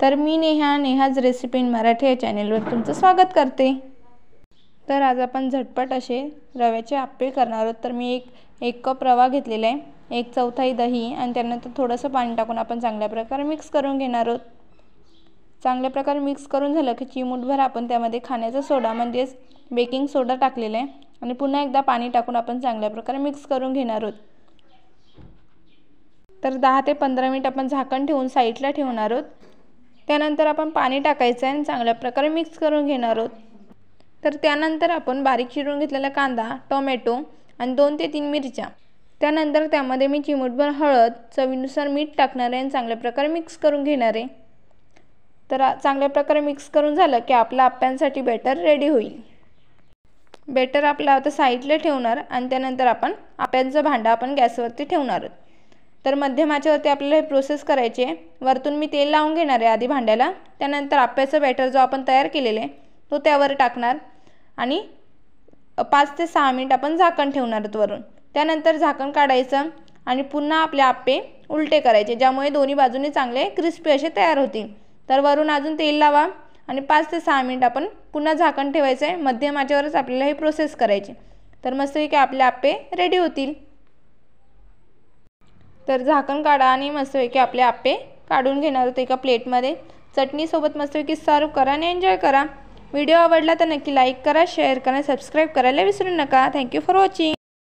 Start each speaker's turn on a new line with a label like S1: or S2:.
S1: तर मी Neha Neha's recipe in Marathi या चॅनेलवर तुमचं स्वागत करते तर आज आपण झटपट असे रव्याचे आप्पे करणार आहोत तर मी एक एक कप रवा घेतलेला आहे एक चौथाई दही आणि त्यानंतर थोडंसं पाणी टाकून आपण चांगल्या प्रकारे मिक्स करून घेणार आहोत चांगल्या प्रकारे मिक्स करून झालं की चिमूटभर आपण त्यामध्ये खाण्याचा सोडा म्हणजेच बेकिंग सोडा टाकलेला आहे आणि पुन्हा एकदा पाणी टाकून आपण चांगल्या प्रकारे मिक्स करून घेणार आहोत तर दहा ते पंधरा मिनिट आपण झाकण ठेवून साईडला ठेवणार आहोत त्यानंतर आपण पाणी टाकायचं आहे आणि चांगल्या प्रकारे मिक्स करून घेणार आहोत तर त्यानंतर आपण बारीक चिरून घेतलेला कांदा टोमॅटो आणि दोन ते तीन मिरच्या त्यानंतर त्यामध्ये मी चिमूटभर हळद चवीनुसार मीठ टाकणार आहे आणि चांगल्या प्रकारे मिक्स करून घेणार आहे तर चांगल्या प्रकारे मिक्स करून झालं की आपला आप्यांसाठी बॅटर रेडी होईल बॅटर आपलं आता साईडला ठेवणार आणि त्यानंतर आपण आप्यांचं भांडं आपण गॅसवरती ठेवणार आहोत तर मध्यमाच्यावरती आपल्याला हे प्रोसेस करायची आहे वरतून मी तेल लावून घेणार आहे आधी भांड्याला त्यानंतर आप्याचं बॅटर जो आपण तयार केलेला आहे तो त्यावर टाकणार आणि पाच ते सहा मिनिट आपण झाकण ठेवणार वरून त्यानंतर झाकण काढायचं आणि पुन्हा आपले आप्पे उलटे करायचे ज्यामुळे दोन्ही बाजूने चांगले क्रिस्पी असे तयार होतील तर वरून अजून तेल लावा आणि पाच ते सहा मिनिट आपण पुन्हा झाकण ठेवायचं आहे मध्यमाच्यावरच आपल्याला हे प्रोसेस करायची तर मस्त की आपले आप्पे रेडी होतील तर झाकण काढा आणि मस्तपैकी आपले आपे काढून घेणार होते एका प्लेटमध्ये चटणीसोबत मस्तपैकी सर्व करा आणि एन्जॉय करा व्हिडिओ आवडला तर नक्की लाईक करा शेअर करा सबस्क्राईब करायला विसरू नका थँक्यू फॉर वॉचिंग